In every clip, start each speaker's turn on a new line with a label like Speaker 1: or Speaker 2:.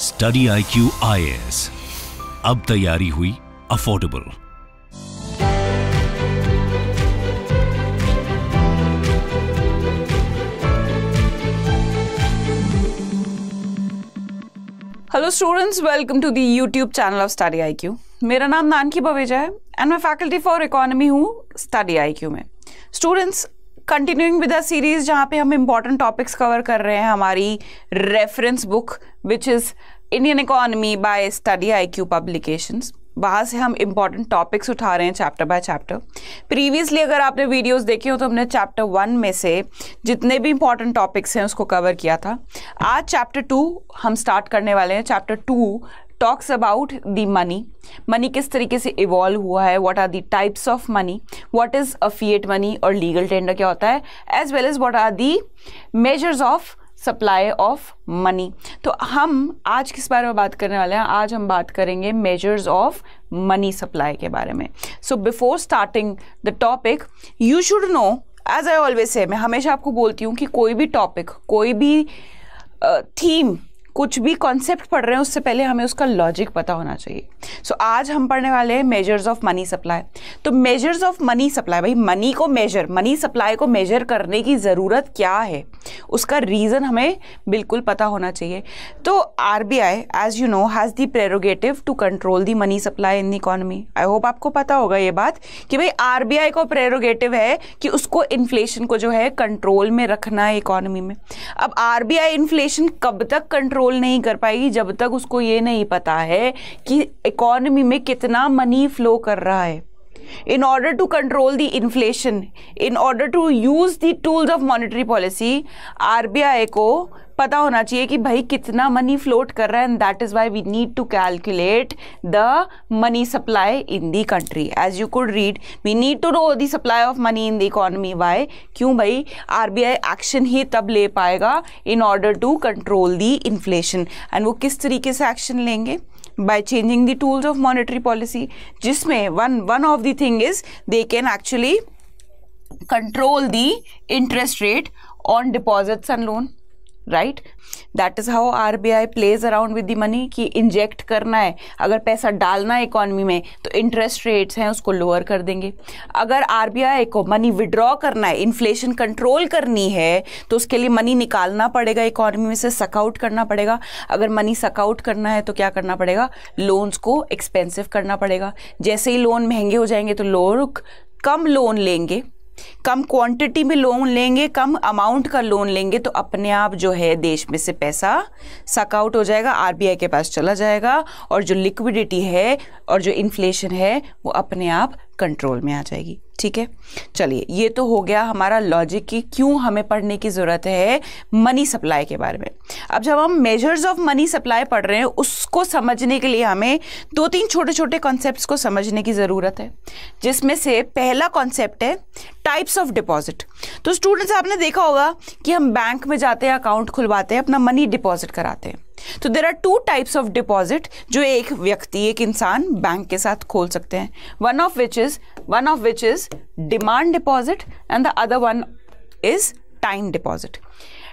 Speaker 1: Study I Q I S अब तैयारी हुई affordable hello students welcome to the YouTube channel of study I Q मेरा नाम नानकी बवेजा है एंड मैं फैकल्टी फॉर इकोनॉमी हूँ स्टडी आई क्यू में स्टूडेंट्स कंटिन्यूइंग विद सीरीज जहाँ पे हम इम्पोर्टेंट टॉपिक्स कवर कर रहे हैं हमारी reference book which is Indian economy by study I Q publication वहाँ से हम इम्पॉर्टेंट टॉपिक्स उठा रहे हैं चैप्टर बाय चैप्टर प्रीवियसली अगर आपने वीडियोस देखे हो तो हमने चैप्टर वन में से जितने भी इम्पॉर्टेंट टॉपिक्स हैं उसको कवर किया था आज चैप्टर टू हम स्टार्ट करने वाले हैं chapter two talks about the money money किस तरीके से इवॉल्व हुआ है what are the types of money what is a fiat money और लीगल टेंडर क्या होता है as well as what are the measures of supply of money तो हम आज किस बारे में बात करने वाले हैं आज हम बात करेंगे मेजर्स ऑफ मनी सप्लाई के बारे में so before starting the topic you should know as I always say मैं हमेशा आपको बोलती हूँ कि कोई भी टॉपिक कोई भी थीम uh, कुछ भी कॉन्सेप्ट पढ़ रहे हैं उससे पहले हमें उसका लॉजिक पता होना चाहिए सो so, आज हम पढ़ने वाले हैं मेजर्स ऑफ मनी सप्लाई तो मेजर्स ऑफ मनी सप्लाई भाई मनी को मेजर मनी सप्लाई को मेजर करने की ज़रूरत क्या है उसका रीज़न हमें बिल्कुल पता होना चाहिए तो R B I as you know has the prerogative to control the money supply in the economy I hope आपको पता होगा ये बात कि भाई आर बी आई को प्रेरोगेटिव है कि उसको इन्फ्लेशन को जो है कंट्रोल में रखना है इकोनॉमी में अब आर बी आई इन्फ्लेशन कब तक कंट्रोल कंट्रोल नहीं कर पाएगी जब तक उसको ये नहीं पता है कि इकोनॉमी में कितना मनी फ्लो कर रहा है in order to control the inflation in order to use the tools of monetary policy RBI को पता होना चाहिए कि भाई कितना मनी फ्लोट कर रहा है and that is why we need to calculate the money supply in the country as you could read we need to know the supply of money in the economy why क्यों भाई RBI action ही तब ले पाएगा in order to control the inflation and वो किस तरीके से एक्शन लेंगे by changing the tools of monetary policy जिसमें one one of the thing is they can actually control the interest rate on deposits and loan right that is how R B I plays around with the money कि inject करना है अगर पैसा डालना है economy में तो interest rates हैं उसको लोअर कर देंगे अगर आर बी आई को मनी विड्रॉ करना है इन्फ्लेशन कंट्रोल करनी है तो उसके लिए मनी निकालना पड़ेगा इकॉनमी में से सकआउट करना पड़ेगा अगर मनी सकआउट करना है तो क्या करना पड़ेगा लोन्स को एक्सपेंसिव करना पड़ेगा जैसे ही लोन महंगे हो जाएंगे तो लोग कम लोन लेंगे कम क्वांटिटी में लोन लेंगे कम अमाउंट का लोन लेंगे तो अपने आप जो है देश में से पैसा सकआउट हो जाएगा आरबीआई के पास चला जाएगा और जो लिक्विडिटी है और जो इन्फ्लेशन है वो अपने आप कंट्रोल में आ जाएगी ठीक है चलिए ये तो हो गया हमारा लॉजिक की क्यों हमें पढ़ने की ज़रूरत है मनी सप्लाई के बारे में अब जब हम मेजर्स ऑफ मनी सप्लाई पढ़ रहे हैं उसको समझने के लिए हमें दो तीन छोटे छोटे कॉन्सेप्ट्स को समझने की ज़रूरत है जिसमें से पहला कॉन्सेप्ट है टाइप्स ऑफ डिपॉजिट तो स्टूडेंट्स आपने देखा होगा कि हम बैंक में जाते हैं अकाउंट खुलवाते हैं अपना मनी डिपॉजिट कराते हैं तो there are two types of deposit जो एक व्यक्ति एक इंसान बैंक के साथ खोल सकते हैं one of which is one of which is demand deposit and the other one is time deposit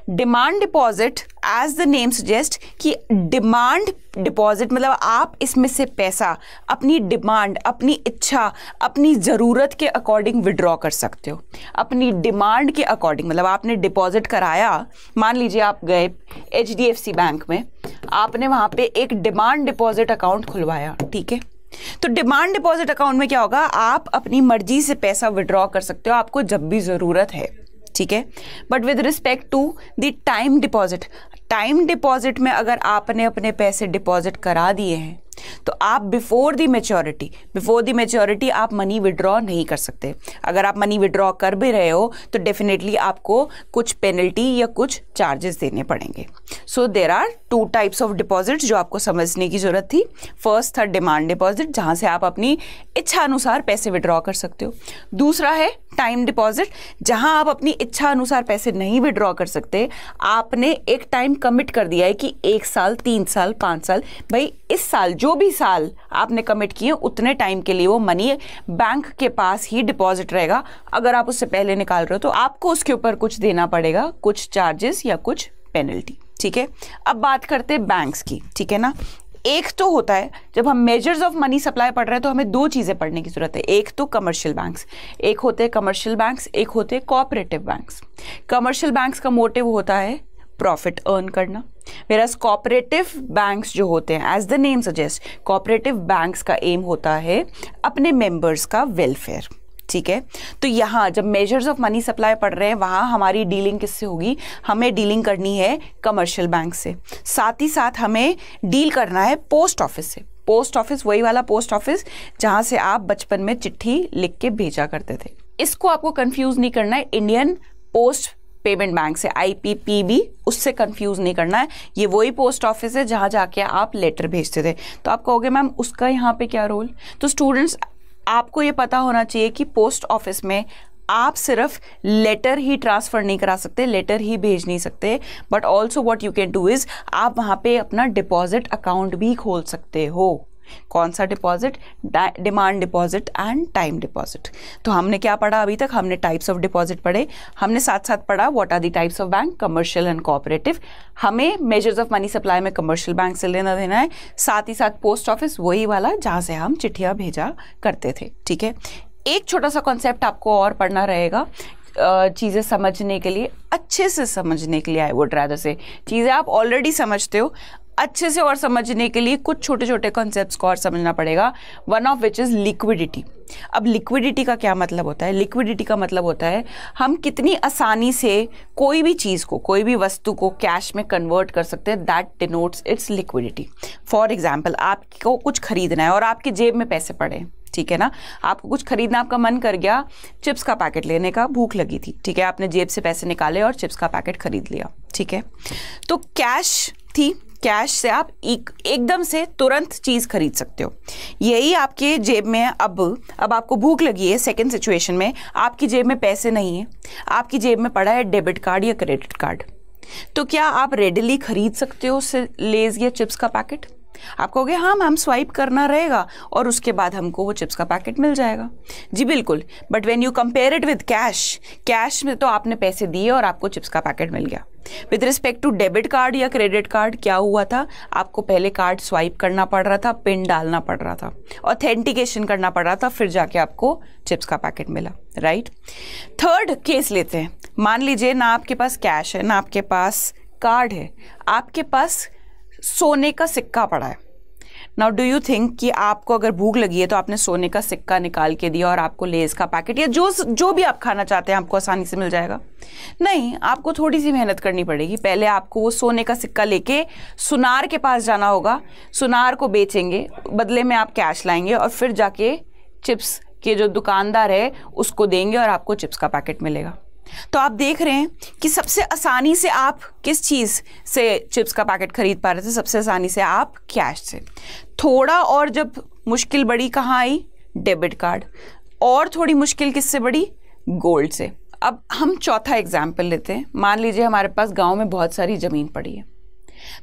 Speaker 1: demand deposit as the name suggest कि डिमांड डिपॉजिट मतलब आप इसमें से पैसा अपनी डिमांड अपनी इच्छा अपनी ज़रूरत के अकॉर्डिंग विड्रॉ कर सकते हो अपनी डिमांड के अकॉर्डिंग मतलब आपने डिपॉजिट कराया मान लीजिए आप गए एच बैंक में आपने वहाँ पे एक डिमांड डिपॉजिट अकाउंट खुलवाया ठीक है तो डिमांड डिपॉजिट अकाउंट में क्या होगा आप अपनी मर्जी से पैसा विड्रॉ कर सकते हो आपको जब भी ज़रूरत है ठीक है but with respect to the time deposit time deposit में अगर आपने अपने पैसे डिपॉजिट करा दिए हैं तो आप before the maturity before the maturity आप मनी विड्रॉ नहीं कर सकते अगर आप मनी विड्रॉ कर भी रहे हो तो डेफिनेटली आपको कुछ पेनल्टी या कुछ चार्जेस देने पड़ेंगे so there are two types of deposits जो आपको समझने की ज़रूरत थी फर्स्ट था डिमांड डिपॉजिट जहाँ से आप अपनी इच्छा अनुसार पैसे विड्रॉ कर सकते हो दूसरा है टाइम डिपॉजिट जहाँ आप अपनी इच्छा अनुसार पैसे नहीं विड्रॉ कर सकते आपने एक टाइम कमिट कर दिया है कि एक साल तीन साल पाँच साल भाई इस साल जो भी साल आपने कमिट किए उतने टाइम के लिए वो मनी बैंक के पास ही डिपॉजिट रहेगा अगर आप उससे पहले निकाल रहे हो तो आपको उसके ऊपर कुछ देना पड़ेगा कुछ चार्जेस या कुछ पेनल्टी ठीक है अब बात करते हैं बैंक्स की ठीक है ना एक तो होता है जब हम मेजर्स ऑफ मनी सप्लाई पढ़ रहे हैं तो हमें दो चीज़ें पढ़ने की ज़रूरत है एक तो कमर्शियल बैंक्स एक होते हैं कमर्शियल बैंक्स एक होते हैं कोऑपरेटिव बैंक्स कमर्शियल बैंक्स का मोटिव होता है प्रॉफिट अर्न करना मेरा कॉपरेटिव बैंक्स जो होते हैं as the name suggest cooperative banks का एम होता है अपने मेंबर्स का वेलफेयर ठीक है तो यहाँ जब मेजर्स ऑफ मनी सप्लाई पढ़ रहे हैं वहाँ हमारी डीलिंग किससे होगी हमें डीलिंग करनी है कमर्शियल बैंक से साथ ही साथ हमें डील करना है पोस्ट ऑफिस से पोस्ट ऑफिस वही वाला पोस्ट ऑफिस जहाँ से आप बचपन में चिट्ठी लिख के भेजा करते थे इसको आपको कंफ्यूज नहीं करना है इंडियन पोस्ट पेमेंट बैंक से आईपीपीबी उससे कंफ्यूज नहीं करना है ये वही पोस्ट ऑफिस है जहाँ जाके आप लेटर भेजते थे तो आप कहोगे मैम उसका यहाँ पे क्या रोल तो स्टूडेंट्स आपको ये पता होना चाहिए कि पोस्ट ऑफिस में आप सिर्फ लेटर ही ट्रांसफ़र नहीं करा सकते लेटर ही भेज नहीं सकते but also what you can do is आप वहाँ पे अपना डिपॉजिट अकाउंट भी खोल सकते हो कौन सा deposit demand deposit and time deposit तो हमने क्या पढ़ा अभी तक हमने टाइप्स ऑफ डिपॉजिट पढ़े हमने साथ साथ पढ़ा what are the types of bank commercial and cooperative हमें मेजर्स ऑफ मनी सप्लाई में कमर्शियल बैंक से लेना देना है साथ ही साथ पोस्ट ऑफिस वही वाला जहाँ से हम चिट्ठियाँ भेजा करते थे ठीक है एक छोटा सा कॉन्सेप्ट आपको और पढ़ना रहेगा चीज़ें समझने के लिए अच्छे से समझने के लिए आई वुड रादर से चीज़ें आप ऑलरेडी समझते हो अच्छे से और समझने के लिए कुछ छोटे छोटे कॉन्सेप्ट को और समझना पड़ेगा one of which is liquidity अब लिक्विडिटी का क्या मतलब होता है लिक्विडिटी का मतलब होता है हम कितनी आसानी से कोई भी चीज़ को कोई भी वस्तु को कैश में कन्वर्ट कर सकते हैं that denotes its liquidity for example आपको कुछ खरीदना है और आपके जेब में पैसे पड़े ठीक है ना आपको कुछ खरीदना आपका मन कर गया चिप्स का पैकेट लेने का भूख लगी थी ठीक है आपने जेब से पैसे निकाले और चिप्स का पैकेट खरीद लिया ठीक है तो कैश थी कैश से आप एकदम से तुरंत चीज़ खरीद सकते हो यही आपके जेब में अब अब आपको भूख लगी है सेकेंड सिचुएशन में आपकी जेब में पैसे नहीं है आपकी जेब में पड़ा है डेबिट कार्ड या क्रेडिट कार्ड तो क्या आप रेडिली खरीद सकते हो लेज या चिप्स का पैकेट आप कहोगे हाँ मैम स्वाइप करना रहेगा और उसके बाद हमको वो चिप्स का पैकेट मिल जाएगा जी बिल्कुल but when you compare it with cash cash में तो आपने पैसे दिए और आपको चिप्स का पैकेट मिल गया with respect to debit card या क्रेडिट कार्ड क्या हुआ था आपको पहले कार्ड स्वाइप करना पड़ रहा था पिन डालना पड़ रहा था ऑथेंटिकेशन करना पड़ रहा था फिर जाके आपको चिप्स का पैकेट मिला राइट थर्ड केस लेते हैं मान लीजिए ना आपके पास कैश है ना आपके पास कार्ड है आपके पास सोने का सिक्का पड़ा है नाउ डू यू थिंक कि आपको अगर भूख लगी है तो आपने सोने का सिक्का निकाल के दिया और आपको लेस का पैकेट या जो जो भी आप खाना चाहते हैं आपको आसानी से मिल जाएगा नहीं आपको थोड़ी सी मेहनत करनी पड़ेगी पहले आपको वो सोने का सिक्का लेके सुनार के पास जाना होगा सुनार को बेचेंगे बदले में आप कैश लाएंगे और फिर जाके चिप्स के जो दुकानदार है उसको देंगे और आपको चिप्स का पैकेट मिलेगा तो आप देख रहे हैं कि सबसे आसानी से आप किस चीज़ से चिप्स का पैकेट खरीद पा रहे थे सबसे आसानी से आप कैश से थोड़ा और जब मुश्किल बड़ी कहाँ आई डेबिट कार्ड और थोड़ी मुश्किल किससे बड़ी गोल्ड से अब हम चौथा एग्जाम्पल लेते हैं मान लीजिए हमारे पास गांव में बहुत सारी ज़मीन पड़ी है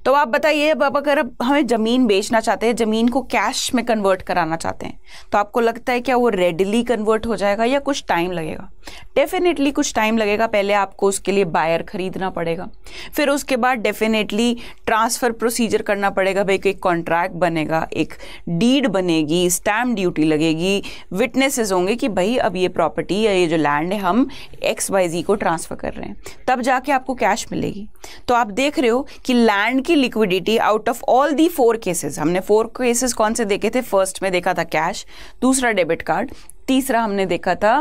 Speaker 1: तो आप बताइए अब अगर अब हमें ज़मीन बेचना चाहते हैं ज़मीन को कैश में कन्वर्ट कराना चाहते हैं तो आपको लगता है क्या वो रेडिली कन्वर्ट हो जाएगा या कुछ टाइम लगेगा डेफिनेटली कुछ टाइम लगेगा पहले आपको उसके लिए बायर ख़रीदना पड़ेगा फिर उसके बाद डेफिनेटली ट्रांसफ़र प्रोसीजर करना पड़ेगा भाई एक कॉन्ट्रैक्ट बनेगा एक डीड बनेगी स्टैम्प ड्यूटी लगेगी विटनेसेस होंगे कि भाई अब ये प्रॉपर्टी या ये जो लैंड है हम एक्स वाई जी को ट्रांसफ़र कर रहे हैं तब जाके आपको कैश मिलेगी तो आप देख रहे हो कि लैंड की liquidity out of all the four cases हमने फोर केसेस कौन से देखे थे फर्स्ट में देखा था कैश दूसरा डेबिट कार्ड तीसरा हमने देखा था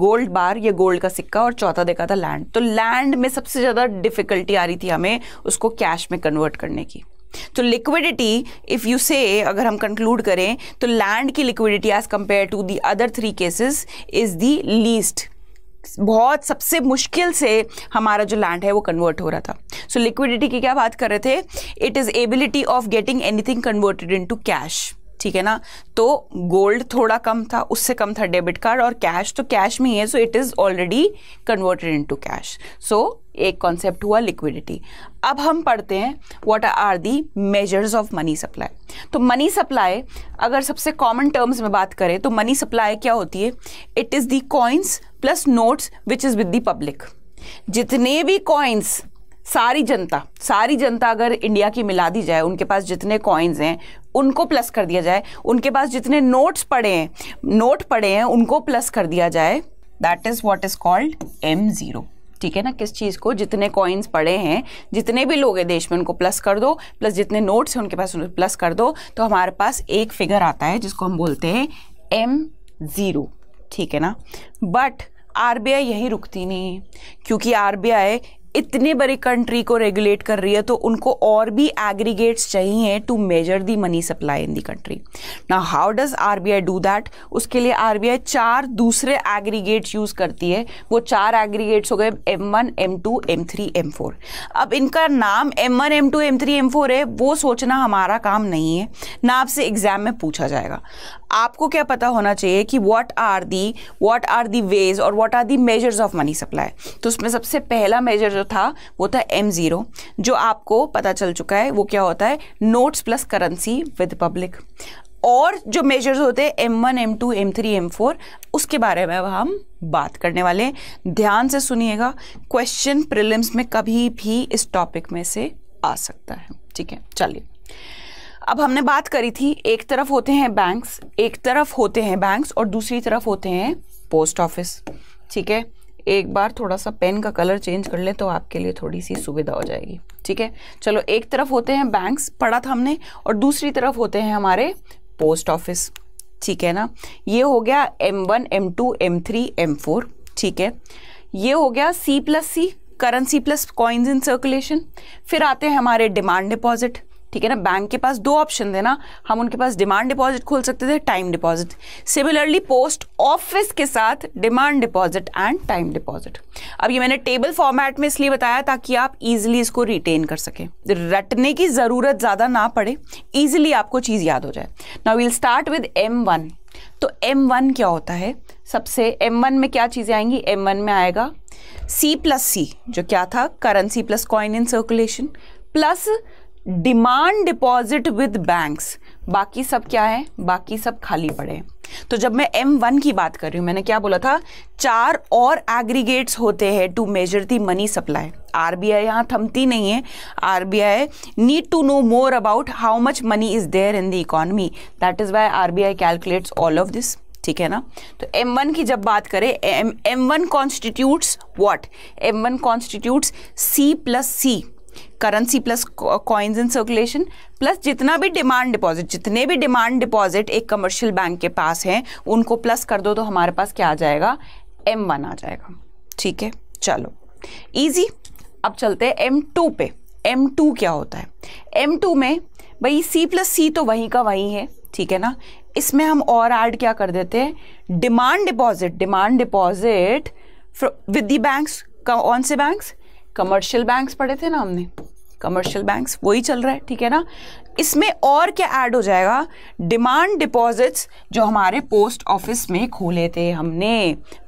Speaker 1: गोल्ड बार या गोल्ड का सिक्का और चौथा देखा था लैंड तो लैंड में सबसे ज़्यादा डिफिकल्टी आ रही थी हमें उसको कैश में कन्वर्ट करने की तो लिक्विडिटी इफ़ यू से अगर हम कंक्लूड करें तो लैंड की liquidity as compare to the other three cases is the least बहुत सबसे मुश्किल से हमारा जो लैंड है वो कन्वर्ट हो रहा था सो so, लिक्विडिटी की क्या बात कर रहे थे it is ability of getting anything converted in to cash ठीक है ना तो गोल्ड थोड़ा कम था उससे कम था डेबिट कार्ड और कैश तो कैश में ही है so it is already converted into cash so एक कॉन्सेप्ट हुआ लिक्विडिटी अब हम पढ़ते हैं what are the measures of money supply तो मनी सप्लाई अगर सबसे कॉमन टर्म्स में बात करें तो मनी सप्लाई क्या होती है it is the coins plus notes which is with the public जितने भी कॉइन्स सारी जनता सारी जनता अगर इंडिया की मिला दी जाए उनके पास जितने कॉइन्स हैं उनको प्लस कर दिया जाए उनके पास जितने नोट्स पड़े हैं नोट पड़े हैं उनको प्लस कर दिया जाए that is what is called M zero ठीक है ना किस चीज़ को जितने कॉइन्स पड़े हैं जितने भी लोग हैं देश में उनको प्लस कर दो प्लस जितने नोट्स हैं उनके पास उनको प्लस कर दो तो हमारे पास एक फिगर आता है जिसको हम बोलते हैं एम ज़ीरो ठीक है ना बट आर यही रुकती नहीं है क्योंकि आर इतने बड़े कंट्री को रेगुलेट कर रही है तो उनको और भी एग्रीगेट्स चाहिए to measure the money supply in the country ना how does R B I do that उसके लिए आर बी आई चार दूसरे एग्रीगेट्स यूज़ करती है वो चार एग्रीगेट्स हो गए M one M two M three M four अब इनका नाम M one M two M three M four है वो सोचना हमारा काम नहीं है ना आपसे एग्जाम में पूछा जाएगा आपको क्या पता होना चाहिए कि what are the what are the ways और what are the measures of money supply तो उसमें सबसे पहला मेजर जो था वो था एम ज़ीरो जो आपको पता चल चुका है वो क्या होता है notes plus currency with public और जो मेजर्स होते हैं M one M two M three M four उसके बारे में अब हम बात करने वाले ध्यान से सुनिएगा क्वेश्चन प्रिलिम्स में कभी भी इस टॉपिक में से आ सकता है ठीक है चलिए अब हमने बात करी थी एक तरफ होते हैं बैंक्स एक तरफ होते हैं बैंक्स और दूसरी तरफ होते हैं पोस्ट ऑफिस ठीक है एक बार थोड़ा सा पेन का कलर चेंज कर ले तो आपके लिए थोड़ी सी सुविधा हो जाएगी ठीक है चलो एक तरफ होते हैं बैंक्स पढ़ा था हमने और दूसरी तरफ होते हैं हमारे पोस्ट ऑफिस ठीक है ना ये हो गया M one M two M three M four ठीक है ये हो गया C plus C currency plus coins in circulation फिर आते हैं हमारे डिमांड डिपॉजिट ठीक है ना बैंक के पास दो ऑप्शन थे ना हम उनके पास डिमांड डिपॉजिट खोल सकते थे time deposit similarly post office के साथ demand deposit and time deposit अब ये मैंने टेबल फॉर्मेट में इसलिए बताया ताकि आप इजिली इसको रिटेन कर सकें रटने की ज़रूरत ज़्यादा ना पड़े ईजिली आपको चीज़ याद हो जाए now will start with M one तो एम वन क्या होता है सबसे एम वन में क्या चीज़ें आएंगी एम वन में आएगा सी प्लस सी जो क्या था currency plus coin in circulation plus demand deposit with banks बाकी सब क्या है बाकी सब खाली पड़े तो जब मैं M1 की बात कर रही हूँ मैंने क्या बोला था चार और एग्रीगेट्स होते हैं to measure the money supply R B I यहाँ थमती नहीं है R B I need to know more about how much money is there in the economy that is why R B I calculates all of this ठीक है ना तो M1 की जब बात करें M one constitutes M one constitutes C plus C currency plus coins in circulation plus जितना भी डिमांड डिपॉजिट जितने भी डिमांड डिपॉजिट एक कमर्शियल बैंक के पास हैं उनको प्लस कर दो तो हमारे पास क्या आ जाएगा एम वन आ जाएगा ठीक है चलो ईजी अब चलते हैं एम टू पे एम टू क्या होता है एम टू में भाई सी प्लस सी तो वहीं का वहीं है ठीक है ना इसमें हम और ऐड क्या कर देते हैं demand deposit demand deposit with the banks कौन से बैंक्स कमर्शियल बैंक्स पढ़े थे ना हमने कमर्शियल बैंक्स वही चल रहा है ठीक है ना इसमें और क्या ऐड हो जाएगा डिमांड डिपॉजिट्स जो हमारे पोस्ट ऑफिस में खोले थे हमने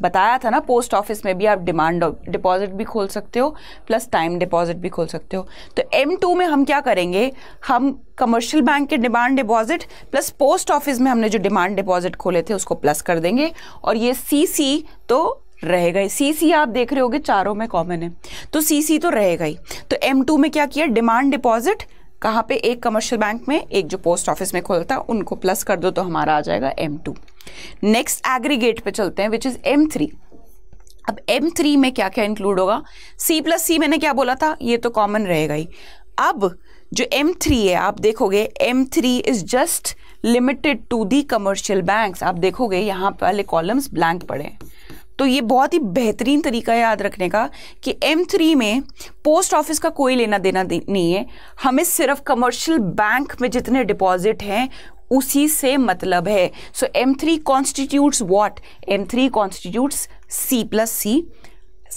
Speaker 1: बताया था ना पोस्ट ऑफिस में भी आप डिमांड डिपॉजिट भी खोल सकते हो प्लस टाइम डिपॉजिट भी खोल सकते हो तो एम टू में हम क्या करेंगे हम कमर्शियल बैंक के demand deposit plus post office में हमने जो डिमांड डिपॉजिट खोले थे उसको प्लस कर देंगे और ये सी सी तो रहेगा ही सी सी आप देख रहे होगे चारों में कॉमन है तो सी सी तो रहेगा ही तो एम टू में क्या किया डिमांड डिपॉजिट कहाँ पे एक कमर्शियल बैंक में एक जो पोस्ट ऑफिस में खोलता है उनको प्लस कर दो तो हमारा आ जाएगा एम टू नेक्स्ट एग्रीगेट पे चलते हैं विच इज़ एम थ्री अब एम थ्री में क्या क्या इंक्लूड होगा सी प्लस सी मैंने क्या बोला था ये तो कॉमन रहेगा ही अब जो एम थ्री है आप देखोगे M three is just limited to the commercial bank आप देखोगे यहाँ वाले कॉलम्स ब्लैंक पड़े हैं तो ये बहुत ही बेहतरीन तरीका है याद रखने का कि एम थ्री में पोस्ट ऑफिस का कोई लेना देना नहीं है हमें सिर्फ कमर्शियल बैंक में जितने डिपॉजिट हैं उसी से मतलब है so M three constitutes what M three constitutes C plus C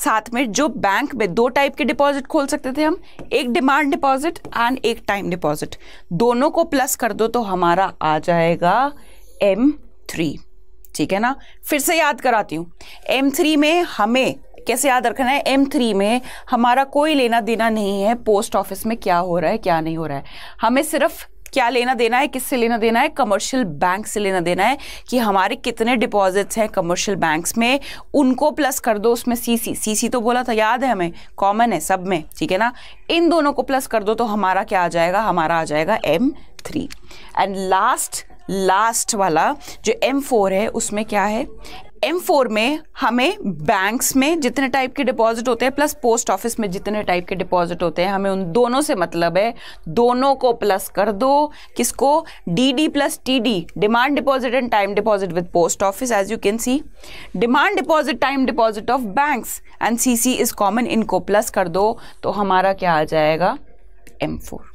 Speaker 1: साथ में जो बैंक में दो टाइप के डिपॉजिट खोल सकते थे हम एक डिमांड डिपॉजिट एंड एक टाइम डिपॉजिट दोनों को प्लस कर दो तो हमारा आ जाएगा एम थ्री ठीक है ना फिर से याद कराती हूँ एम थ्री में हमें कैसे याद रखना है एम थ्री में हमारा कोई लेना देना नहीं है पोस्ट ऑफिस में क्या हो रहा है क्या नहीं हो रहा है हमें सिर्फ क्या लेना देना है किससे लेना देना है कमर्शियल बैंक से लेना देना है कि हमारे कितने डिपॉजिट्स हैं कमर्शियल बैंक्स में उनको प्लस कर दो उसमें सीसी सीसी तो बोला था याद है हमें कॉमन है सब में ठीक है ना इन दोनों को प्लस कर दो तो हमारा क्या आ जाएगा हमारा आ जाएगा M three and last last वाला जो एम फोर है उसमें क्या है एम फोर में हमें बैंक्स में जितने टाइप के डिपॉजिट होते हैं प्लस पोस्ट ऑफिस में जितने टाइप के डिपॉजिट होते हैं हमें उन दोनों से मतलब है दोनों को प्लस कर दो किसको D D plus T D demand deposit and time deposit with post office as you can see demand deposit time deposit of banks and C C is common इनको प्लस कर दो तो हमारा क्या आ जाएगा एम फोर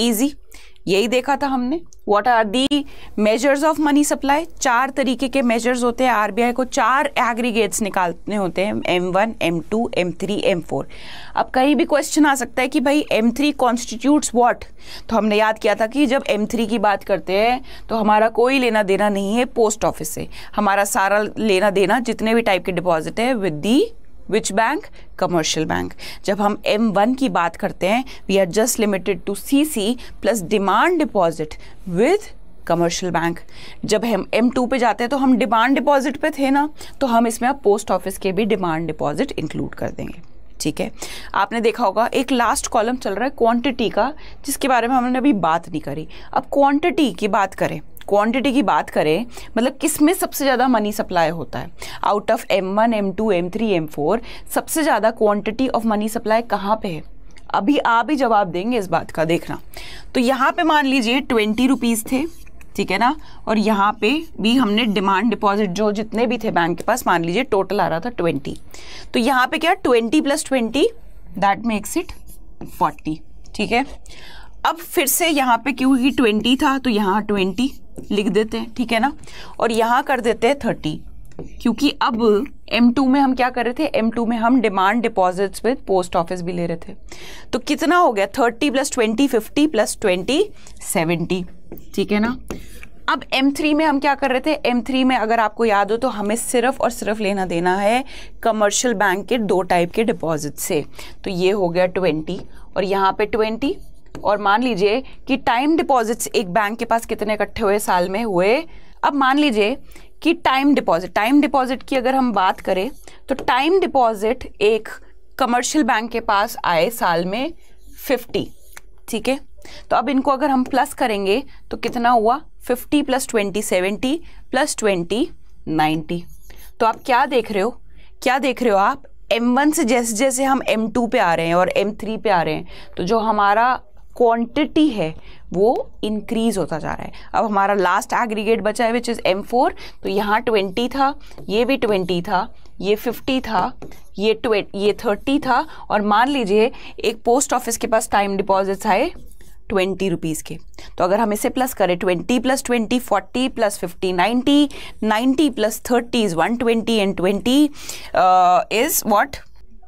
Speaker 1: ईजी यही देखा था हमने what are the measures of money supply चार तरीके के मेजर्स होते हैं आरबीआई को चार एग्रीगेट्स निकालने होते हैं M one M two M three M four अब कहीं भी क्वेश्चन आ सकता है कि भाई एम थ्री कॉन्स्टिट्यूट्स वॉट तो हमने याद किया था कि जब एम थ्री की बात करते हैं तो हमारा कोई लेना देना नहीं है पोस्ट ऑफिस से हमारा सारा लेना देना जितने भी टाइप के डिपॉजिट है with the which bank commercial bank जब हम एम वन की बात करते हैं we are just limited to C C plus demand deposit with commercial bank जब हम एम टू पे जाते हैं तो हम डिमांड डिपॉजिट पे थे ना तो हम इसमें अब पोस्ट ऑफिस के भी डिमांड डिपॉजिट इंक्लूड कर देंगे ठीक है आपने देखा होगा एक लास्ट कॉलम चल रहा है क्वांटिटी का जिसके बारे में हमने अभी बात नहीं करी अब क्वांटिटी की बात करें क्वांटिटी की बात करें मतलब किस में सबसे ज़्यादा मनी सप्लाई होता है out of M one M two M three M four सबसे ज़्यादा क्वांटिटी ऑफ मनी सप्लाई कहाँ पे है अभी आप ही जवाब देंगे इस बात का देखना तो यहाँ पे मान लीजिए ट्वेंटी रुपीज़ थे ठीक है ना और यहाँ पे भी हमने डिमांड डिपॉजिट जो जितने भी थे बैंक के पास मान लीजिए टोटल आ रहा था ट्वेंटी तो यहाँ पे क्या twenty plus twenty that makes it forty ठीक है अब फिर से यहाँ पे क्योंकि ट्वेंटी था तो यहाँ ट्वेंटी लिख देते हैं ठीक है ना और यहाँ कर देते हैं थर्टी क्योंकि अब M2 में हम क्या कर रहे थे M2 में हम demand deposits with post office भी ले रहे थे तो कितना हो गया 30 प्लस 20 50 प्लस 20 70 ठीक है ना अब M3 में हम क्या कर रहे थे M3 में अगर आपको याद हो तो हमें सिर्फ और सिर्फ लेना देना है कमर्शियल बैंक के दो टाइप के डिपॉजिट से तो ये हो गया 20 और यहाँ पे 20 और मान लीजिए कि टाइम डिपॉजिट्स एक बैंक के पास कितने इकट्ठे हुए साल में हुए अब मान लीजिए कि टाइम डिपॉजिट टाइम डिपॉजिट की अगर हम बात करें तो टाइम डिपॉजिट एक कमर्शियल बैंक के पास आए साल में 50 ठीक है तो अब इनको अगर हम प्लस करेंगे तो कितना हुआ 50 प्लस 20 70 प्लस 20 90 तो आप क्या देख रहे हो क्या देख रहे हो आप M1 से जैसे जैसे हम M2 पे आ रहे हैं और M3 पे आ रहे हैं तो जो हमारा क्वांटिटी है वो इंक्रीज होता जा रहा है अब हमारा लास्ट एग्रीगेट बचा है विच इज़ एम फोर तो यहाँ ट्वेंटी था ये भी ट्वेंटी था ये फिफ्टी था ये ये थर्टी था और मान लीजिए एक पोस्ट ऑफिस के पास टाइम डिपॉजिट्स आए ट्वेंटी रुपीज़ के तो अगर हम इसे प्लस करें twenty plus twenty forty plus fifty ninety ninety plus thirty is one twenty and twenty is what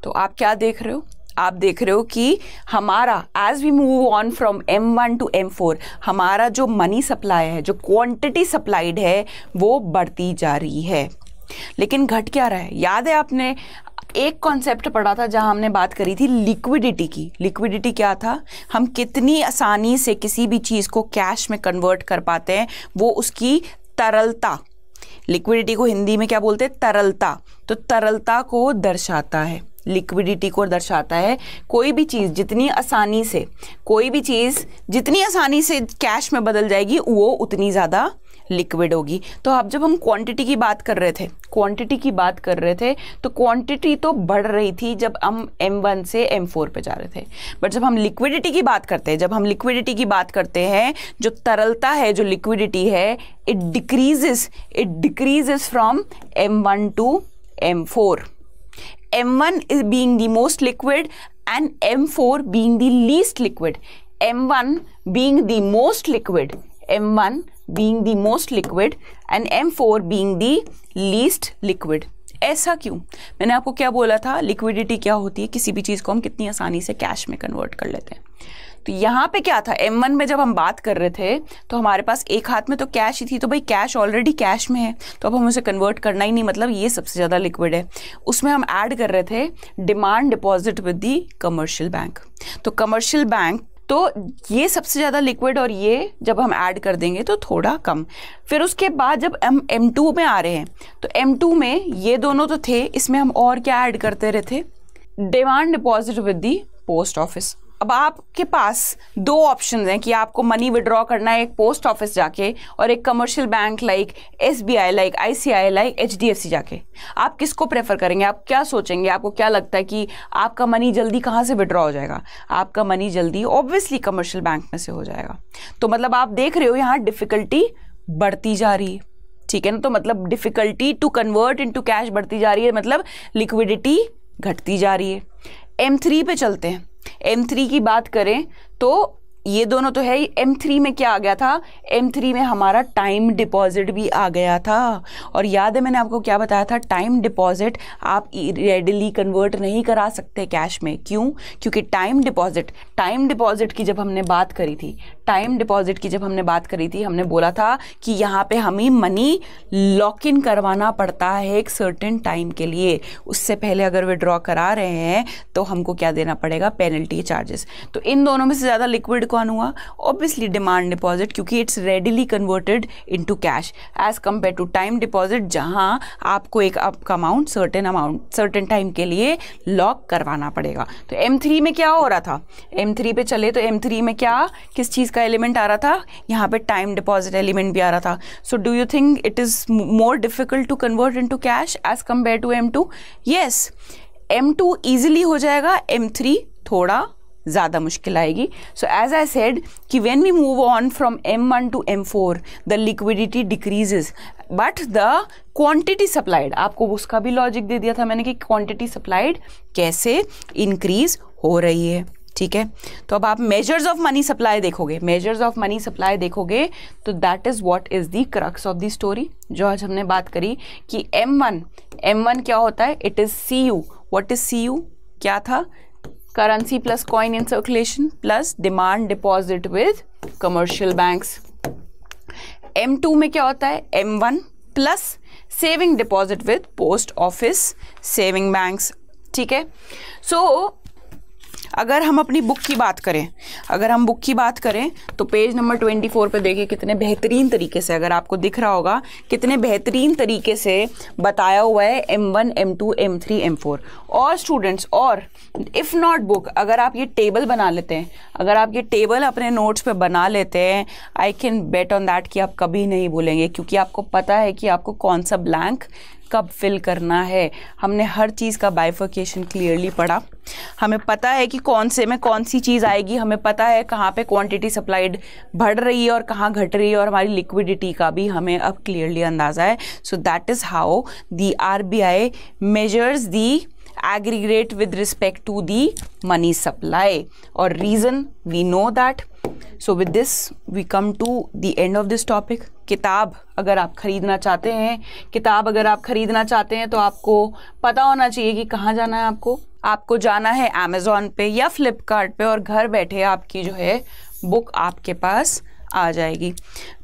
Speaker 1: तो आप क्या देख रहे हो आप देख रहे हो कि हमारा as we move on from M one to M four हमारा जो मनी सप्लाई है जो क्वांटिटी सप्लाइड है वो बढ़ती जा रही है लेकिन घट क्या रहा है याद है आपने एक कॉन्सेप्ट पढ़ा था जहां हमने बात करी थी लिक्विडिटी की लिक्विडिटी क्या था हम कितनी आसानी से किसी भी चीज़ को कैश में कन्वर्ट कर पाते हैं वो उसकी तरलता लिक्विडिटी को हिंदी में क्या बोलते हैं तरलता तो तरलता को दर्शाता है लिक्विडिटी को दर्शाता है कोई भी चीज़ जितनी आसानी से कोई भी चीज़ जितनी आसानी से कैश में बदल जाएगी वो उतनी ज़्यादा लिक्विड होगी तो अब जब हम क्वांटिटी की बात कर रहे थे क्वांटिटी की बात कर रहे थे तो क्वांटिटी तो बढ़ रही थी जब हम M1 से M4 पे जा रहे थे बट जब हम लिक्विडिटी की बात करते हैं जब हम लिक्विडिटी की बात करते हैं जो तरलता है जो लिक्विडिटी है it decreases it decreases from M1 to M4 M1 is being the most liquid and M4 being the least liquid. M1 being the most liquid, M1 being the most liquid and M4 being the least liquid. ऐसा क्यों मैंने आपको क्या बोला था liquidity क्या होती है किसी भी चीज़ को हम कितनी आसानी से कैश में कन्वर्ट कर लेते हैं तो यहाँ पे क्या था एम वन में जब हम बात कर रहे थे तो हमारे पास एक हाथ में तो कैश ही थी तो भाई कैश ऑलरेडी कैश में है तो अब हम उसे कन्वर्ट करना ही नहीं मतलब ये सबसे ज़्यादा लिक्विड है उसमें हम ऐड कर रहे थे demand deposit with the commercial bank तो कमर्शियल बैंक तो ये सबसे ज़्यादा लिक्विड और ये जब हम ऐड कर देंगे तो थोड़ा कम फिर उसके बाद जब हम एम टू में आ रहे हैं तो एम टू में ये दोनों तो थे इसमें हम और क्या ऐड करते रहे थे demand deposit with the post office अब आपके पास दो ऑप्शन हैं कि आपको मनी विड्रॉ करना है एक पोस्ट ऑफिस जाके और एक commercial bank like S B I like I C I like H D F C जाके आप किसको प्रेफर करेंगे आप क्या सोचेंगे आपको क्या लगता है कि आपका मनी जल्दी कहाँ से विड्रॉ हो जाएगा आपका मनी जल्दी ऑब्वियसली कमर्शियल बैंक में से हो जाएगा तो मतलब आप देख रहे हो यहाँ डिफ़िकल्टी बढ़ती जा रही है ठीक है ना तो मतलब difficulty to convert to cash बढ़ती जा रही है मतलब लिक्विडिटी घटती जा रही है एम थ्री पे चलते हैं एम थ्री की बात करें तो ये दोनों तो है ही एम थ्री में क्या आ गया था एम थ्री में हमारा टाइम डिपॉजिट भी आ गया था और याद है मैंने आपको क्या बताया था टाइम डिपॉजिट आप रेडली e- कन्वर्ट नहीं करा सकते कैश में क्यों क्योंकि टाइम डिपॉजिट टाइम डिपॉजिट की जब हमने बात करी थी टाइम डिपॉजिट की जब हमने बात करी थी हमने बोला था कि यहाँ पे हमें मनी लॉक इन करवाना पड़ता है एक सर्टेन टाइम के लिए उससे पहले अगर विड्रॉ करा रहे हैं तो हमको क्या देना पड़ेगा पेनल्टी चार्जेस तो इन दोनों में से ज़्यादा लिक्विड कौन हुआ ऑब्वियसली डिमांड डिपॉजिट क्योंकि it's readily converted to cash as compare to time deposit जहाँ आपको एक आपका amount certain amount certain time के लिए लॉक करवाना पड़ेगा तो एम थ्री में क्या हो रहा था एम थ्री पे चले तो एम थ्री में क्या किस चीज़ का एलिमेंट आ रहा था यहाँ पे टाइम डिपॉजिट एलिमेंट भी आ रहा था so do you think it is more difficult to convert in to cash as compare to M two yes M two easily हो जाएगा एम थ्री थोड़ा ज़्यादा मुश्किल आएगी सो एज आई सेड कि when we move on from M one to M four the liquidity decreases but the quantity supplied आपको उसका भी लॉजिक दे दिया था मैंने कि क्वांटिटी सप्लाइड कैसे इंक्रीज हो रही है ठीक है तो अब आप मेजर्स ऑफ मनी सप्लाई देखोगे मेजर्स ऑफ मनी सप्लाई देखोगे तो that is what is the crux of the story जो आज हमने बात करी कि M1 M1 क्या होता है it is C U what is C U क्या था currency plus coin in circulation plus demand deposit with commercial banks M2 में क्या होता है M1 plus saving deposit with post office saving banks ठीक है so अगर हम अपनी बुक की बात करें अगर हम बुक की बात करें तो पेज नंबर ट्वेंटी फोर पर देखिए कितने बेहतरीन तरीके से अगर आपको दिख रहा होगा कितने बेहतरीन तरीके से बताया हुआ है M one M two M three M four और स्टूडेंट्स और इफ़ नॉट बुक अगर आप ये टेबल बना लेते हैं अगर आप ये टेबल अपने नोट्स पर बना लेते हैं I can bet on that कि आप कभी नहीं भूलेंगे क्योंकि आपको पता है कि आपको कौन सा ब्लैंक कब फिल करना है हमने हर चीज़ का बाइफोकेशन क्लियरली पढ़ा हमें पता है कि कौन से में कौन सी चीज़ आएगी हमें पता है कहाँ पे क्वांटिटी सप्लाइड बढ़ रही है और कहाँ घट रही है और हमारी लिक्विडिटी का भी हमें अब क्लियरली अंदाज़ा है so that is how the R B I measures the aggregate with respect to the money supply or reason we know that so with this we come to the end of this topic किताब अगर आप ख़रीदना चाहते हैं किताब अगर आप ख़रीदना चाहते हैं तो आपको पता होना चाहिए कि कहाँ जाना है आपको आपको जाना है अमेज़ोन पे या फ्लिपकार्ट पे और घर बैठे आपकी जो है बुक आपके पास आ जाएगी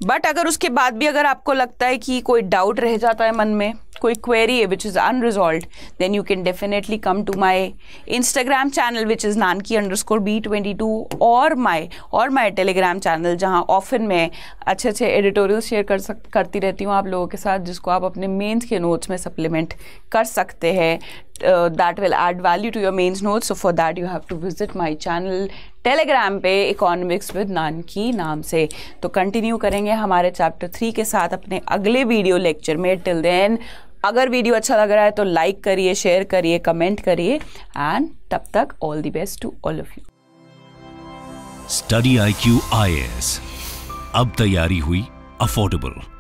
Speaker 1: बट अगर उसके बाद भी अगर आपको लगता है कि कोई डाउट रह जाता है मन में कोई क्वेरी है which is which then you then definitely come to my Instagram channel which is Nanki underscore B twenty two और माई और माई टेलीग्राम चैनल जहाँ ऑफिन में अच्छे अच्छे एडिटोरियल शेयर कर सक करती रहती हूँ आप लोगों के साथ जिसको आप अपने मेन्स के नोट्स में सप्लीमेंट कर सकते हैं that will add value to your mains notes for that you have to visit my channel Telegram पे इकोनॉमिक्स विद नान की नाम से तो कंटिन्यू करेंगे हमारे चैप्टर थ्री के साथ अपने अगले वीडियो लेक्चर में टिल देन अगर वीडियो अच्छा लग रहा है तो लाइक करिए शेयर करिए कमेंट करिए एंड तब तक all the best to all of you study I Q I S अब तैयारी हुई अफोर्डेबल